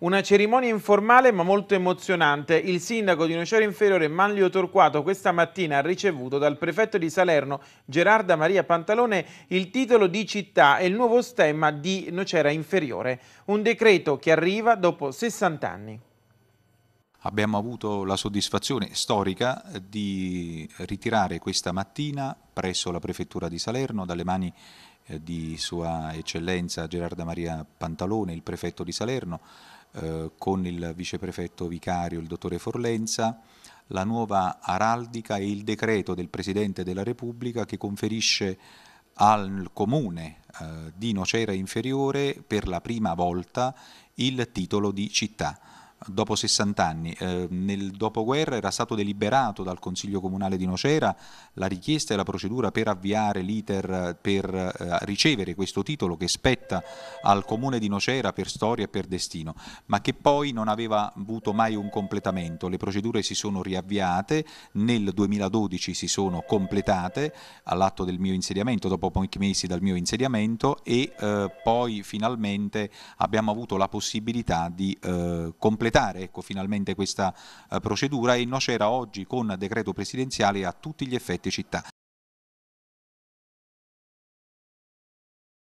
Una cerimonia informale ma molto emozionante. Il sindaco di Nocera Inferiore Manlio Torquato questa mattina ha ricevuto dal prefetto di Salerno Gerarda Maria Pantalone il titolo di città e il nuovo stemma di Nocera Inferiore. Un decreto che arriva dopo 60 anni. Abbiamo avuto la soddisfazione storica di ritirare questa mattina presso la prefettura di Salerno dalle mani eh, di Sua Eccellenza Gerarda Maria Pantalone, il prefetto di Salerno, eh, con il viceprefetto vicario, il dottore Forlenza, la nuova araldica e il decreto del Presidente della Repubblica che conferisce al comune eh, di Nocera Inferiore per la prima volta il titolo di città dopo 60 anni. Eh, nel dopoguerra era stato deliberato dal Consiglio Comunale di Nocera la richiesta e la procedura per avviare l'iter eh, per eh, ricevere questo titolo che spetta al Comune di Nocera per storia e per destino, ma che poi non aveva avuto mai un completamento. Le procedure si sono riavviate, nel 2012 si sono completate all'atto del mio insediamento, dopo pochi mesi dal mio insediamento e eh, poi finalmente abbiamo avuto la possibilità di eh, completare completare ecco, finalmente questa eh, procedura e Nocera oggi con decreto presidenziale a tutti gli effetti città.